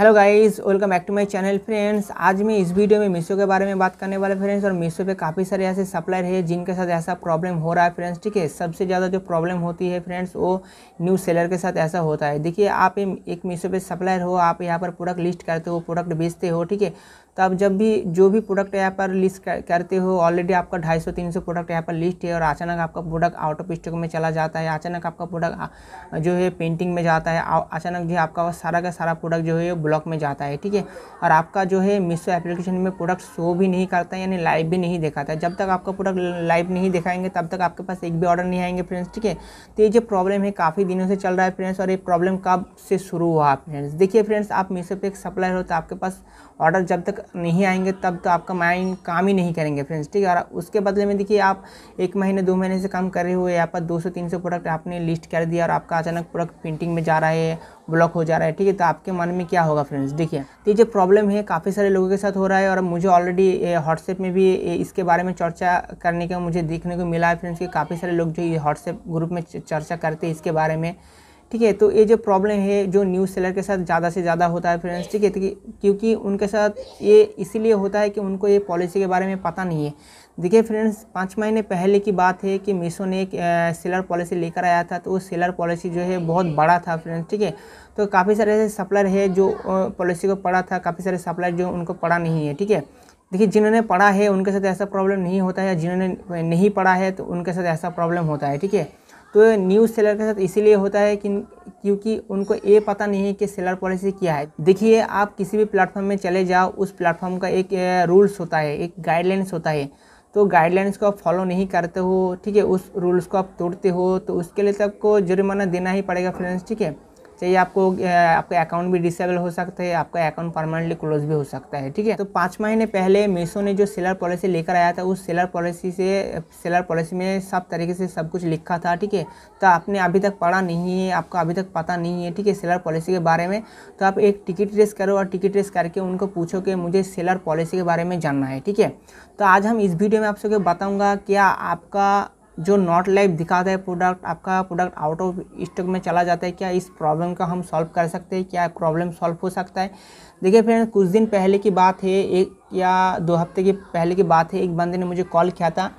hello guys welcome back to my channel friends आज मैं इस वीडियो में मीशो के बारे में बात करने वाले फ्रेंड्स और मीशो पे काफ़ी सारे ऐसे सप्लायर है जिनके साथ ऐसा प्रॉब्लम हो रहा है फ्रेंड्स ठीक है सबसे ज़्यादा जो प्रॉब्लम होती है फ्रेंड्स वो न्यू सेलर के साथ ऐसा होता है देखिए आप एक मीशो पे सप्लायर हो आप यहाँ पर प्रोडक्ट लिस्ट करते हो प्रोडक्ट बेचते हो ठीक है तो आप जब भी जो भी प्रोडक्ट यहाँ पर लिस्ट करते हो ऑलरेडी आपका ढाई सौ तीन सौ प्रोडक्ट यहाँ पर लिस्ट है और अचानक आपका प्रोडक्ट आउट ऑफ स्टॉक में चला जाता है अचानक आपका प्रोडक्ट जो है पेंटिंग में जाता है अचानक जो है आपका सारा का सारा प्रोडक्ट जो है ब्लॉक में जाता है ठीक है और आपका जो है मिसो एप्लीकेशन में प्रोडक्ट शो भी नहीं करता है यानी लाइव भी नहीं दिखाता है जब तक आपका प्रोडक्ट लाइव नहीं दिखाएंगे तब तक आपके पास एक भी ऑर्डर नहीं आएंगे फ्रेंड्स ठीक है तो ये जो प्रॉब्लम है काफ़ी दिनों से चल रहा है फ्रेंड्स और ये प्रॉब्लम कब से शुरू हुआ फ्रेंड्स देखिए फ्रेंड्स आप मीशो पर एक सप्लायर हो तो आपके पास ऑर्डर जब तक नहीं आएंगे तब तो आपका माइंड काम ही नहीं करेंगे फ्रेंड्स ठीक है और उसके बदले में देखिए आप एक महीने दो महीने से काम कर रहे हो यहाँ पर दो सौ तीन सौ प्रोडक्ट आपने लिस्ट कर दिया और आपका अचानक प्रोडक्ट प्रिंटिंग में जा रहा है ब्लॉक हो जा रहा है ठीक है तो आपके मन में क्या होगा फ्रेंड्स देखिए तो ये जो प्रॉब्लम है काफ़ी सारे लोगों के साथ हो रहा है और मुझे ऑलरेडी व्हाट्सएप में भी इसके बारे में चर्चा करने का मुझे देखने को मिला है फ्रेंड्स कि काफ़ी सारे लोग जो ये व्हाट्सएप ग्रुप में चर्चा करते हैं इसके बारे में ठीक है तो ये जो प्रॉब्लम है जो न्यूज़ सेलर के साथ ज़्यादा से ज़्यादा होता है फ्रेंड्स ठीक है तो क्योंकि उनके साथ ये इसीलिए होता है कि उनको ये पॉलिसी के बारे में पता नहीं है देखिए फ्रेंड्स पाँच महीने पहले की बात है कि मीशो ने एक सेलर पॉलिसी लेकर आया था तो वो सेलर पॉलिसी जो है बहुत बड़ा था फ्रेंड्स ठीक है तो काफ़ी सारे ऐसे सप्लायर है जो पॉलिसी को पढ़ा था काफ़ी सारे सप्लायर जो उनको पढ़ा नहीं है ठीक है देखिए जिन्होंने पढ़ा है उनके साथ ऐसा प्रॉब्लम नहीं होता है जिन्होंने नहीं पढ़ा है तो उनके साथ ऐसा प्रॉब्लम होता है ठीक है तो न्यूज़ सेलर के साथ इसीलिए होता है कि क्योंकि उनको ये पता नहीं है कि सेलर पॉलिसी क्या है देखिए आप किसी भी प्लेटफॉर्म में चले जाओ उस प्लेटफॉर्म का एक रूल्स होता है एक गाइडलाइंस होता है तो गाइडलाइंस को आप फॉलो नहीं करते हो ठीक है उस रूल्स को आप तोड़ते हो तो उसके लिए तो आपको जुर्माना देना ही पड़ेगा फ्रेंड्स ठीक है चाहिए आपको आपका अकाउंट भी डिसेबल हो सकता है आपका अकाउंट परमानेंटली क्लोज भी हो सकता है ठीक है तो पाँच महीने पहले मीशो ने जो सेलर पॉलिसी लेकर आया था उस सेलर पॉलिसी से सेलर पॉलिसी में सब तरीके से सब कुछ लिखा था ठीक है तो आपने अभी तक पढ़ा नहीं है आपको अभी तक पता नहीं है ठीक है सेलर पॉलिसी के बारे में तो आप एक टिकट रेस करो और टिकट रेस करके उनको पूछो कि मुझे सेलर पॉलिसी के बारे में जानना है ठीक है तो आज हम इस वीडियो में आप सबको बताऊँगा क्या आपका जो नॉट लाइफ दिखाता है प्रोडक्ट आपका प्रोडक्ट आउट ऑफ स्टॉक में चला जाता है क्या इस प्रॉब्लम का हम सॉल्व कर सकते हैं क्या प्रॉब्लम सॉल्व हो सकता है देखिए फ्रेंड कुछ दिन पहले की बात है एक या दो हफ्ते की पहले की बात है एक बंदे ने मुझे कॉल किया था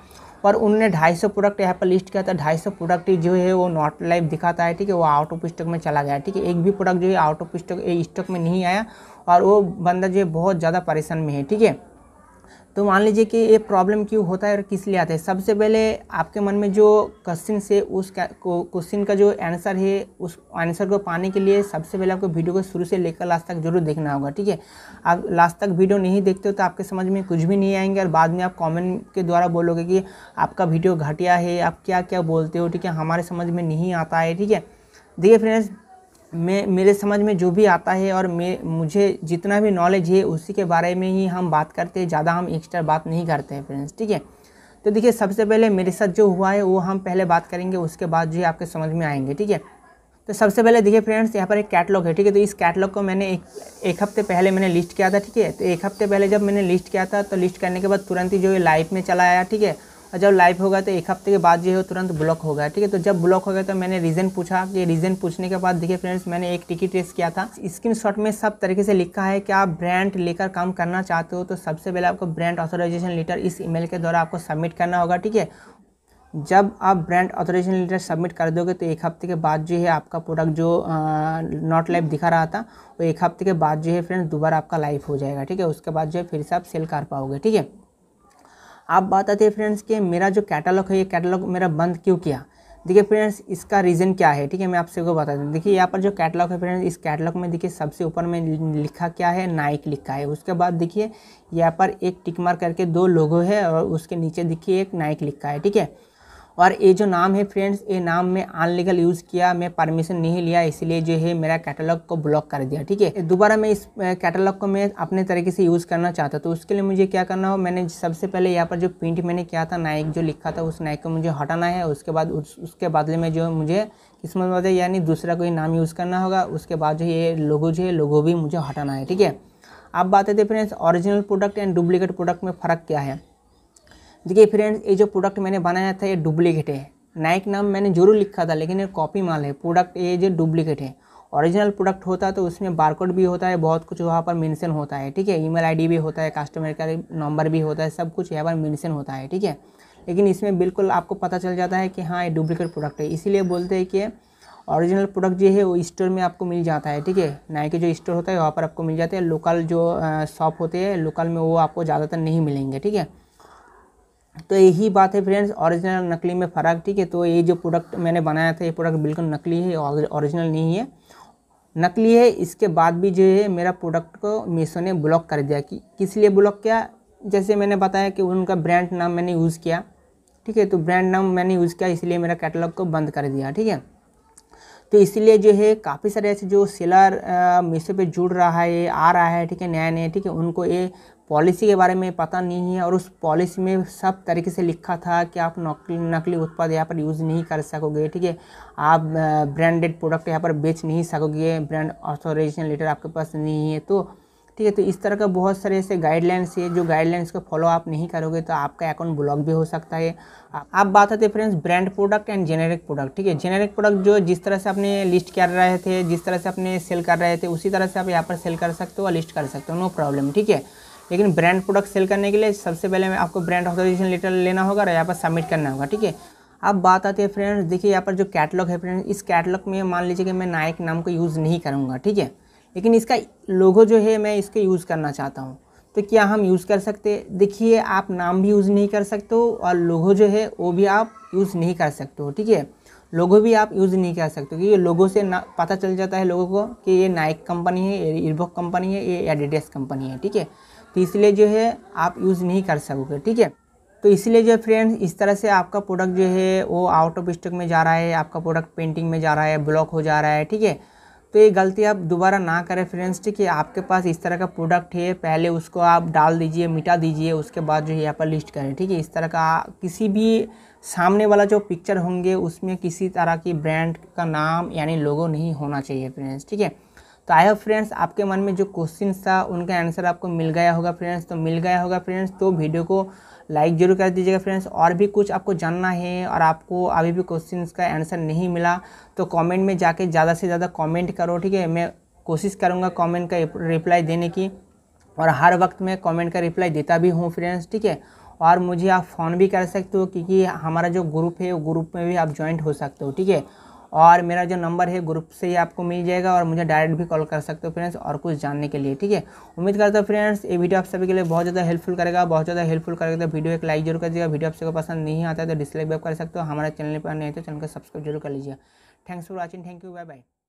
और उन्होंने 250 प्रोडक्ट यहाँ पर लिस्ट किया था सौ प्रोडक्ट जो है वो नॉट लाइव दिखाता है ठीक है वो आउट ऑफ स्टॉक में चला गया ठीक है एक भी प्रोडक्ट जो है आउट ऑफ स्टॉक स्टॉक में नहीं आया और वो बंदा जो है बहुत ज़्यादा परेशान में है ठीक है तो मान लीजिए कि ये प्रॉब्लम क्यों होता है और किस लिए आता है सबसे पहले आपके मन में जो क्वेश्चन से उस क्वेश्चन का जो आंसर है उस आंसर को पाने के लिए सबसे पहले आपको वीडियो को शुरू से लेकर लास्ट तक जरूर देखना होगा ठीक है आप लास्ट तक वीडियो नहीं देखते हो तो आपके समझ में कुछ भी नहीं आएंगे और बाद में आप कॉमेंट के द्वारा बोलोगे कि आपका वीडियो घटिया है आप क्या क्या बोलते हो ठीक है हमारे समझ में नहीं आता है ठीक है देखिए फ्रेंड्स मैं मेरे समझ में जो भी आता है और मे मुझे जितना भी नॉलेज है उसी के बारे में ही हम बात करते हैं ज़्यादा हम एक्स्ट्रा बात नहीं करते हैं फ्रेंड्स ठीक है तो देखिए सबसे पहले मेरे साथ जो हुआ है वो हम पहले बात करेंगे उसके बाद जो है आपके समझ में आएंगे ठीक है तो सबसे पहले देखिए फ्रेंड्स यहाँ पर एक कैटलॉग है ठीक है तो इस कैटलॉग को मैंने एक एक हफ्ते पहले मैंने लिस्ट किया था ठीक है तो एक हफ्ते पहले जब मैंने लिस्ट किया था तो लिस्ट करने के बाद तुरंत ही जो है लाइव में चला आया ठीक है और जब लाइव होगा तो एक हफ्ते के बाद जो है तुरंत ब्लॉक होगा ठीक है तो जब ब्लॉक होगा तो मैंने रीज़न पूछा कि रीज़न पूछने के बाद देखिए फ्रेंड्स मैंने एक टिकट रेस किया था स्क्रीन शॉट में सब तरीके से लिखा है कि आप ब्रांड लेकर काम करना चाहते हो तो सबसे पहले आपको ब्रांड ऑथोराइजेशन लेटर इस ई के द्वारा आपको सबमिट करना होगा ठीक है जब आप ब्रांड ऑथोराइजेशन लेटर सबमिट कर दोगे तो एक हफ्ते के बाद जो है आपका प्रोडक्ट जो नॉट लाइव दिखा रहा था वो एक हफ्ते के बाद जो है फ्रेंड्स दोबारा आपका लाइव हो जाएगा ठीक है उसके बाद जो है फिर से आप सेल कर पाओगे ठीक है आप बात आती है फ्रेंड्स कि मेरा जो कैटलॉग है ये कैटलॉग मेरा बंद क्यों किया देखिए फ्रेंड्स इसका रीज़न क्या है ठीक है मैं आप सबको बता दूँ देखिए यहाँ पर जो कैटलॉग है फ्रेंड्स इस कैटलॉग में देखिए सबसे ऊपर में लिखा क्या है नाइक लिखा है उसके बाद देखिए यहाँ पर एक टिक मार करके दो लोगो है और उसके नीचे देखिए एक नाइक लिखा है ठीक है और ये जो नाम है फ्रेंड्स ये नाम मैं अनलीगल यूज़ किया मैं परमिशन नहीं लिया इसलिए जो है मेरा कैटलॉग को ब्लॉक कर दिया ठीक है दोबारा मैं इस कैटलॉग को मैं अपने तरीके से यूज़ करना चाहता तो उसके लिए मुझे क्या करना हो मैंने सबसे पहले यहाँ पर जो प्रिंट मैंने किया था नाइक जो लिखा था उस नाइक को मुझे हटाना है उसके बाद उसके बदले में जो मुझे किस्मत मतलब यानी दूसरा कोई नाम यूज़ करना होगा उसके बाद जो ये लोगो जो है लोगो भी मुझे हटाना है ठीक है अब बात है friends original product and duplicate product में फ़र्क क्या है देखिए फ्रेंड्स ये जो प्रोडक्ट मैंने बनाया था ये डुप्लीकेट है नाइक नाम मैंने जरूर लिखा था लेकिन ये कॉपी माल है प्रोडक्ट ये जो डुप्लीकेट है ओरिजिनल प्रोडक्ट होता है तो उसमें बारकोड भी होता है बहुत कुछ वहाँ पर मेंशन होता है ठीक है ईमेल आईडी भी होता है कस्टमर का नंबर भी होता है सब कुछ यहाँ पर मेंशन होता है ठीक है लेकिन इसमें बिल्कुल आपको पता चल जाता है कि हाँ ये डुप्लीकेट प्रोडक्ट है इसीलिए बोलते हैं कि ओरिजिनल प्रोडक्ट जो है वो स्टोर में आपको मिल जाता है ठीक है नाइके जो स्टोर होता है वहाँ पर आपको मिल जाता है लोकल जो शॉप होते हैं लोकल में वो आपको ज़्यादातर नहीं मिलेंगे ठीक है तो यही बात है फ्रेंड्स ओरिजिनल नकली में फ़र्क ठीक है तो ये जो प्रोडक्ट मैंने बनाया था ये प्रोडक्ट बिल्कुल नकली है ओरिजिनल नहीं है नकली है इसके बाद भी जो है मेरा प्रोडक्ट को मीशो ने ब्लॉक कर दिया कि किस लिए ब्लॉक किया जैसे मैंने बताया कि उनका ब्रांड नाम मैंने यूज़ किया ठीक है तो ब्रांड नाम मैंने यूज़ किया इसलिए मेरा कैटलॉग को बंद कर दिया ठीक है तो इसलिए जो है काफ़ी सारे ऐसे जो सेलर मीशो पे जुड़ रहा है आ रहा है ठीक है नया नया ठीक है उनको ये पॉलिसी के बारे में पता नहीं है और उस पॉलिसी में सब तरीके से लिखा था कि आप नकली नकली उत्पाद यहाँ पर यूज़ नहीं कर सकोगे ठीक है आप ब्रांडेड प्रोडक्ट यहाँ पर बेच नहीं सकोगे ब्रांड ऑथोराइजेशन लेटर आपके पास नहीं है तो ठीक है तो इस तरह का बहुत सारे ऐसे गाइडलाइंस है जो गाइडलाइंस को फॉलो आप नहीं करोगे तो आपका अकाउंट ब्लॉक भी हो सकता है आप बात आते हैं friends brand product and generic product ठीक है जेनेरिक प्रोडक्ट जो जिस तरह से आपने लिस्ट कर रहे थे जिस तरह से आपने सेल कर रहे थे उसी तरह से आप यहाँ पर सेल कर सकते हो और लिस्ट कर सकते हो नो प्रॉब्लम ठीक है लेकिन ब्रांड प्रोडक्ट सेल करने के लिए सबसे पहले मैं आपको ब्रांड ऑथोराइजेशन लेटर लेना होगा और यहाँ पर सबमिट करना होगा ठीक है अब बात आती है फ्रेंड्स देखिए यहाँ पर जो कैटलॉग है फ्रेंड्स इस कैटलॉग में मान लीजिए कि मैं नायक नाम को यूज़ नहीं करूँगा ठीक है लेकिन इसका लोगो जो है मैं इसके यूज़ करना चाहता हूँ तो क्या हम यूज़ कर सकते देखिए आप नाम भी यूज़ नहीं कर सकते हो और लोगो जो है वो भी आप यूज़ नहीं कर सकते हो ठीक है लोगो भी आप यूज़ नहीं कर सकते क्योंकि लोगों से ना पता चल जाता है लोगों को कि ये नाइक कंपनी है ये इरबॉक कंपनी है ये एडिडेस कंपनी है ठीक है तो इसलिए जो है आप यूज़ नहीं कर सकोगे ठीक है तो इसलिए जो है फ्रेंड्स इस तरह से आपका प्रोडक्ट जो है वो आउट ऑफ स्टॉक में जा रहा है आपका प्रोडक्ट पेंटिंग में जा रहा है ब्लॉक हो जा रहा है ठीक है तो ये गलती आप दोबारा ना करें फ्रेंड्स ठीक है आपके पास इस तरह का प्रोडक्ट है पहले उसको आप डाल दीजिए मिटा दीजिए उसके बाद जो है यहाँ पर लिस्ट करें ठीक है इस तरह का किसी भी सामने वाला जो पिक्चर होंगे उसमें किसी तरह की ब्रांड का नाम यानी लोगो नहीं होना चाहिए फ्रेंड्स ठीक है तो आई होप फ्रेंड्स आपके मन में जो क्वेश्चन था उनका आंसर आपको मिल गया होगा फ्रेंड्स तो मिल गया होगा फ्रेंड्स तो वीडियो को लाइक जरूर कर दीजिएगा फ्रेंड्स और भी कुछ आपको जानना है और आपको अभी भी क्वेश्चन का आंसर नहीं मिला तो कॉमेंट में जाके ज़्यादा से ज़्यादा कॉमेंट करो ठीक है मैं कोशिश करूँगा कॉमेंट का रिप्लाई देने की और हर वक्त मैं कॉमेंट का रिप्लाई देता भी हूँ फ्रेंड्स ठीक है और मुझे आप फ़ोन भी कर सकते हो क्योंकि हमारा जो ग्रुप है वो ग्रुप में भी आप ज्वाइंट हो सकते हो ठीक है और मेरा जो नंबर है ग्रुप से ही आपको मिल जाएगा और मुझे डायरेक्ट भी कॉल कर सकते हो फ्रेंड्स और कुछ जानने के लिए ठीक है उम्मीद करता हूँ फ्रेंड्स ये वीडियो आप सभी के लिए बहुत ज़्यादा हेल्पफुल करेगा बहुत ज़्यादा हेल्पफुल करेगा तो वीडियो एक लाइक जरूर कर दीजिएगा वीडियो आप सबको पसंद नहीं आता है तो डिसलाइक भी कर सकते हो हमारे चैनल पर नहीं तो चैनल को सब्सक्राइब जरूर कर लीजिए thanks for watching thank you bye bye